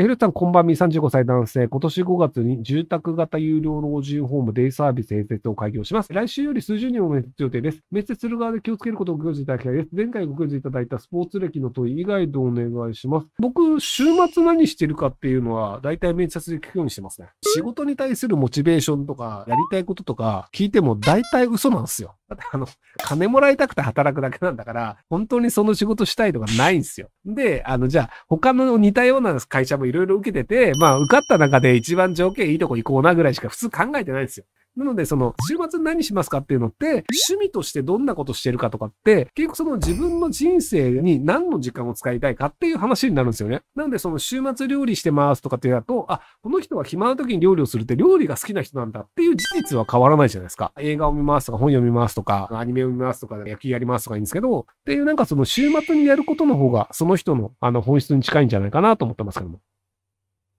エルタン、こんばんみ、35歳男性。今年5月に住宅型有料老人ホームデイサービス併設を開業します。来週より数十人を面接予定です。面接する側で気をつけることをご教示いただきたいです。前回ご教示いただいたスポーツ歴の問い以外でお願いします。僕、週末何してるかっていうのは、大体面接で聞くようにしてますね。仕事に対するモチベーションとか、やりたいこととか、聞いても大体嘘なんですよ。だってあの、金もらいたくて働くだけなんだから、本当にその仕事したいとかないんですよ。で、あの、じゃあ、他の似たような会社もいろいろ受けてて、まあ、受かった中で一番条件いいとこ行こうなぐらいしか普通考えてないんですよ。なので、その、週末何しますかっていうのって、趣味としてどんなことしてるかとかって、結局その自分の人生に何の時間を使いたいかっていう話になるんですよね。なので、その週末料理してますとかってやると、あ、この人は暇な時に料理をするって料理が好きな人なんだっていう事実は変わらないじゃないですか。映画を見ますとか、本読みますとか、アニメを見ますとか、野球やりますとかいいんですけど、っていうなんかその週末にやることの方が、その人のあの本質に近いんじゃないかなと思ってますけども。